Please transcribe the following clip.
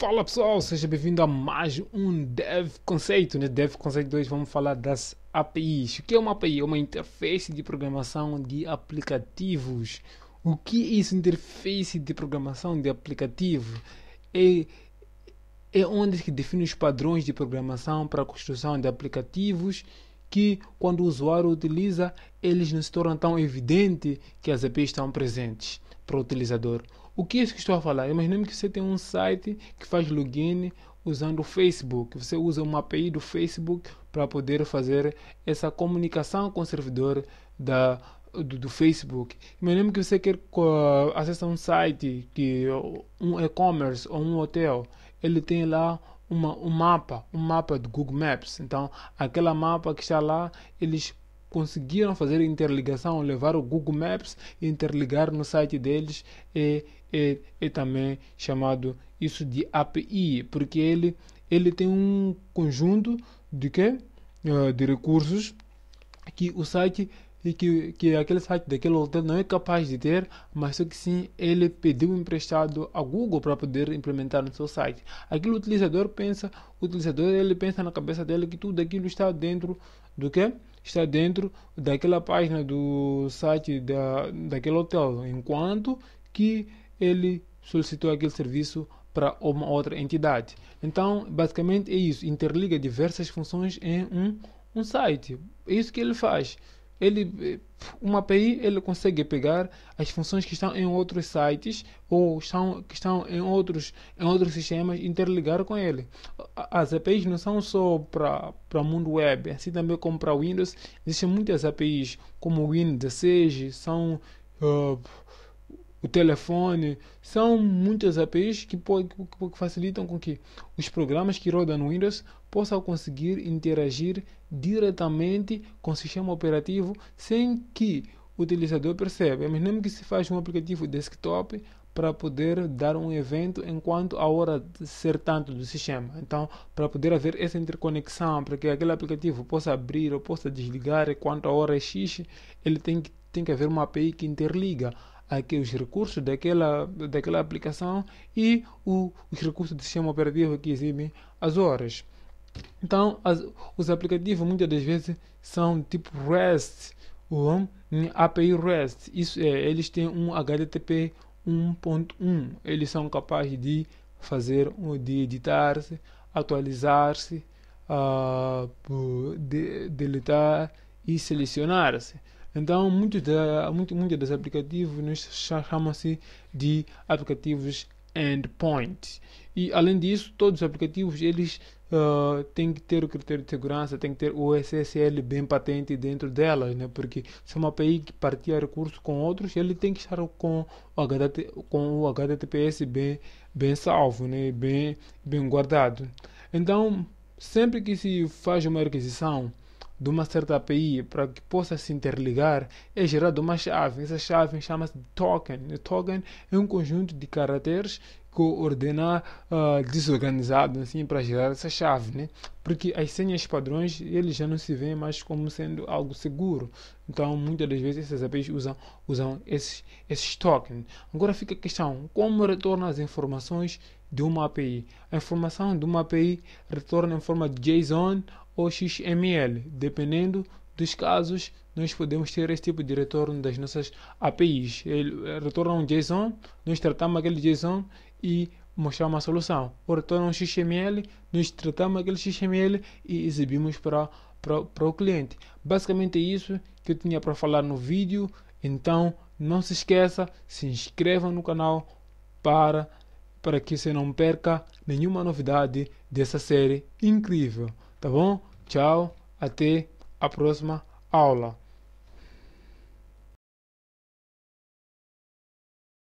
Fala pessoal, seja bem-vindo a mais um Dev Conceito. No né? Dev Conceito 2 vamos falar das APIs. O que é uma API? É uma interface de programação de aplicativos. O que é isso? Interface de programação de aplicativo é, é onde se define os padrões de programação para a construção de aplicativos que quando o usuário utiliza, eles não se tornam tão evidente que as APIs estão presentes para o utilizador. O que é isso que estou a falar? Imaginemos que você tem um site que faz login usando o Facebook. Você usa uma API do Facebook para poder fazer essa comunicação com o servidor da, do, do Facebook. Imaginemos que você quer uh, acessar um site, que um e-commerce ou um hotel. Ele tem lá uma, um mapa, um mapa do Google Maps. Então, aquela mapa que está lá, eles conseguiram fazer interligação, levar o Google Maps e interligar no site deles. É, é, é também chamado isso de API, porque ele, ele tem um conjunto de quê? Eh, de recursos que o site que, que aquele site daquele hotel não é capaz de ter, mas só que sim ele pediu emprestado a Google para poder implementar no seu site. Aquilo o utilizador pensa, o utilizador ele pensa na cabeça dele que tudo aquilo está dentro do que? está dentro daquela página do site da, daquele hotel, enquanto que ele solicitou aquele serviço para uma outra entidade. Então, basicamente é isso, interliga diversas funções em um, um site. É isso que ele faz ele uma API ele consegue pegar as funções que estão em outros sites ou estão que estão em outros em outros sistemas e interligar com ele as APIs não são só para para mundo web assim também como para Windows existem muitas APIs como Windows Sage são uh, o telefone. São muitas APIs que, que facilitam com que os programas que rodam no Windows possam conseguir interagir diretamente com o sistema operativo sem que o utilizador perceba. É mesmo que se faz um aplicativo desktop para poder dar um evento enquanto a hora ser tanto do sistema. Então, para poder haver essa interconexão, para que aquele aplicativo possa abrir ou possa desligar enquanto a hora é X, ele tem que, tem que haver uma API que interliga aqui os recursos daquela, daquela aplicação e o, os recursos do sistema operativo que exibem as horas. Então, as, os aplicativos muitas das vezes são tipo REST, ou API REST. Isso é, eles têm um HTTP 1.1. Eles são capazes de fazer, de editar-se, atualizar-se, uh, de, deletar e selecionar-se. Então, muitos da, muito, muitos dos aplicativos chamam-se de aplicativos endpoint. E além disso, todos os aplicativos eles uh, têm que ter o critério de segurança, tem que ter o SSL bem patente dentro delas, né? Porque se é uma API que partilha recurso com outros, ele tem que estar com o, HT, com o HTTPS bem, bem salvo, né? Bem, bem guardado. Então, sempre que se faz uma requisição, de uma certa API para que possa se interligar, é gerada uma chave. Essa chave chama-se token. O token é um conjunto de caracteres coordenar uh, ah, desorganizado assim para gerar essa chave, né? Porque as senhas padrões eles já não se veem mais como sendo algo seguro. Então muitas das vezes essas APIs usam usam esses esses tokens. Agora fica a questão: como retorna as informações de uma API? A informação de uma API retorna em forma de JSON ou XML, dependendo dos casos nós podemos ter esse tipo de retorno das nossas APIs. Ele eh, retorna um JSON, nós tratamos aquele JSON e mostrar uma solução. retorno retorna um XML, nós tratamos aquele XML e exibimos para, para, para o cliente. Basicamente é isso que eu tinha para falar no vídeo. Então não se esqueça, se inscreva no canal para, para que você não perca nenhuma novidade dessa série incrível. Tá bom? Tchau, até a próxima aula.